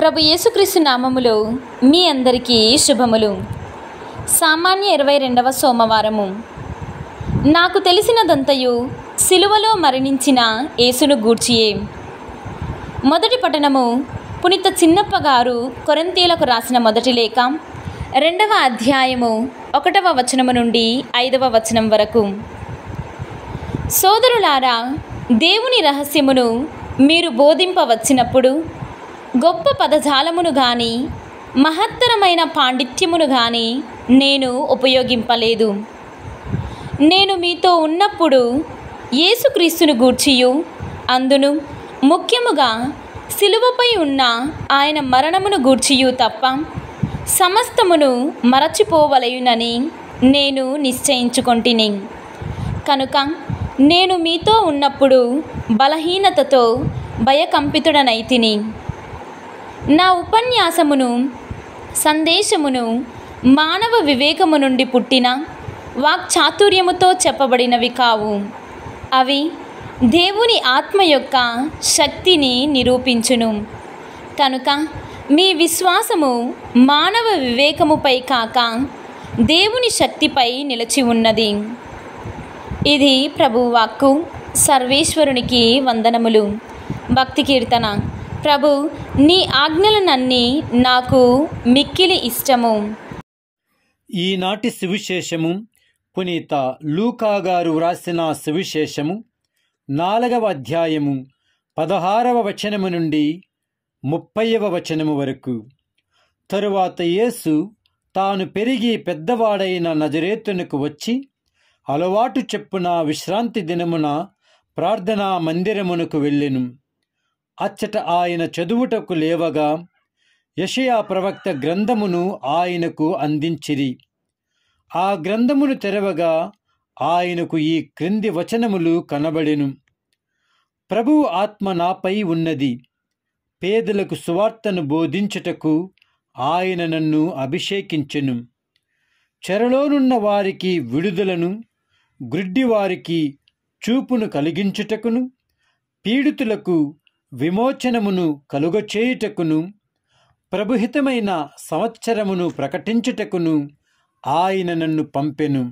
ప్రభు యేసుక్రీస్తు నామములో మీ అందరికీ శుభములు సామాన్య ఇరవై రెండవ సోమవారము నాకు తెలిసినదంతయు సిలువలో మరణించిన యేసును గూర్చియే మొదటి పట్టణము పునిత చిన్నప్ప గారు కొరంతీలకు రాసిన మొదటి లేఖ రెండవ అధ్యాయము ఒకటవ వచనము నుండి ఐదవ వచనం వరకు సోదరులారా దేవుని రహస్యమును మీరు బోధింపవచ్చినప్పుడు గొప్ప పదజాలమును కానీ మహత్తరమైన పాండిత్యమును కానీ నేను ఉపయోగింపలేదు నేను మీతో ఉన్నప్పుడు యేసుక్రీస్తును గూర్చియు అందును ముఖ్యముగా సిలువపై ఉన్న ఆయన మరణమును గూర్చియు తప్ప సమస్తమును మరచిపోవలయునని నేను నిశ్చయించుకొంటిని కనుక నేను మీతో ఉన్నప్పుడు బలహీనతతో భయకంపితుడనైతిని నా ఉపన్యాసమును సందేశమును మానవ వివేకము నుండి పుట్టిన వాక్చాతుర్యముతో చెప్పబడినవి కావు అవి దేవుని ఆత్మ యొక్క శక్తిని నిరూపించును కనుక మీ విశ్వాసము మానవ వివేకముపై కాక దేవుని శక్తిపై నిలిచి ఉన్నది ఇది ప్రభువాక్కు సర్వేశ్వరునికి వందనములు భక్తి కీర్తన ప్రభు నీ ఆజ్ఞలనన్నీ నాకు మిక్కిలి ఇష్టము ఈనాటి సువిశేషము పునీత లూకా గారు వ్రాసిన సువిశేషము నాలుగవ అధ్యాయము పదహారవ వచనము నుండి ముప్పైవ వచనము వరకు తరువాత యేసు తాను పెరిగి పెద్దవాడైన నజరేతునకు వచ్చి అలవాటు చెప్పున విశ్రాంతి దినమున ప్రార్థనా మందిరమునకు వెళ్ళెను అచ్చట ఆయన చదువుటకు లేవగా యషయా ప్రవక్త గ్రంథమును ఆయనకు అందించిరి ఆ గ్రంథమును తెరవగా ఆయనకు ఈ క్రింది వచనములు కనబడెను ప్రభు ఆత్మ నాపై ఉన్నది పేదలకు సువార్తను బోధించుటకు ఆయన నన్ను అభిషేకించెను చెరలోనున్న వారికి విడుదలను గ్రుడ్డివారికి చూపును కలిగించుటకును పీడితులకు విమోచనమును కలుగచేయుటకును ప్రభుహితమైన సంవత్సరమును ప్రకటించుటకును ఆయన నన్ను పంపెను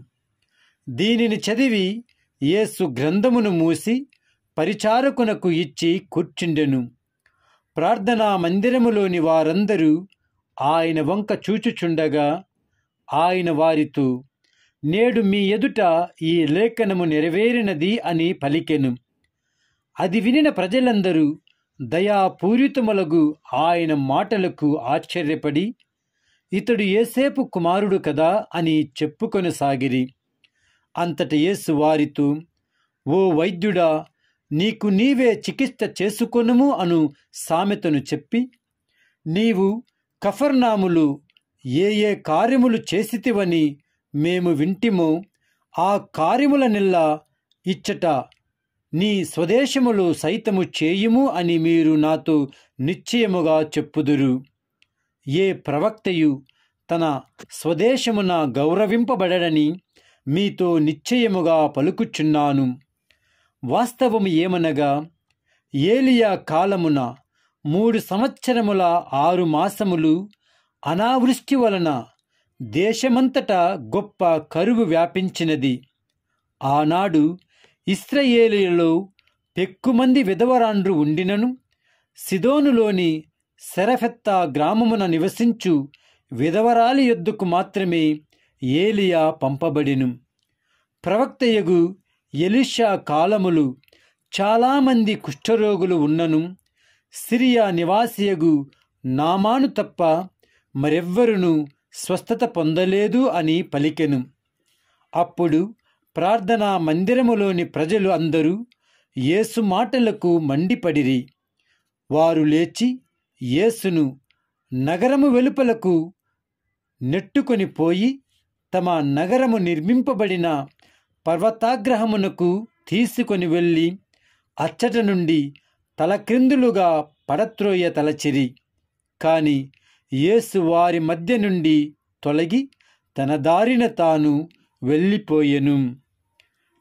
దీనిని చదివి యేసు గ్రంథమును మూసి పరిచారకునకు ఇచ్చి కూర్చుండెను ప్రార్థనా మందిరములోని వారందరూ ఆయన వంక చూచుచుండగా ఆయన వారితో నేడు మీ ఎదుట ఈ లేఖనము నెరవేరినది అని పలికెను అది వినిన ప్రజలందరూ దయాపూరితములగు ఆయన మాటలకు ఆశ్చర్యపడి ఇతడు ఏసేపు కుమారుడు కదా అని చెప్పుకొనసాగిరి అంతట యేసు వారితో ఓ వైద్యుడా నీకు నీవే చికిత్స చేసుకొనుము అను సామెతను చెప్పి నీవు కఫర్నాములు ఏ ఏ కార్యములు చేసితివని మేము వింటిమో ఆ కార్యముల నిల్లా ఇచ్చట నీ స్వదేశములు సైతము చేయుము అని మీరు నాతో నిశ్చయముగా చెప్పుదురు ఏ ప్రవక్తయు తన స్వదేశమున గౌరవింపబడని మీతో నిశ్చయముగా పలుకుచున్నాను వాస్తవము ఏమనగా ఏలియా కాలమున మూడు సంవత్సరముల ఆరు మాసములు అనావృష్టి వలన దేశమంతటా గొప్ప కరువు వ్యాపించినది ఆనాడు ఇస్రయేలీలో పెక్కుమంది విధవరాండ్రు ఉండినను సిదోనులోని సెరఫెత్తా గ్రామమున నివసించు విధవరాలి యొద్దుకు మాత్రమే ఏలియా పంపబడిను ప్రవక్తయగు ఎలిషా కాలములు చాలామంది కుష్ఠరోగులు ఉన్నను సిరియా నివాసియగు నామాను తప్ప మరెవ్వరును స్వస్థత పొందలేదు అని పలికెను అప్పుడు ప్రార్థనా మందిరములోని ప్రజలు అందరూ యేసు మాటలకు మండిపడిరి వారు లేచి యేసును నగరము వెలుపలకు నెట్టుకొని పోయి తమ నగరము నిర్మింపబడిన పర్వతాగ్రహమునకు తీసుకొని వెళ్ళి అచ్చట నుండి తలక్రిందులుగా పడత్రోయ తలచిరి కాని యేసు వారి మధ్య నుండి తొలగి తన దారిన తాను వెళ్ళిపోయెను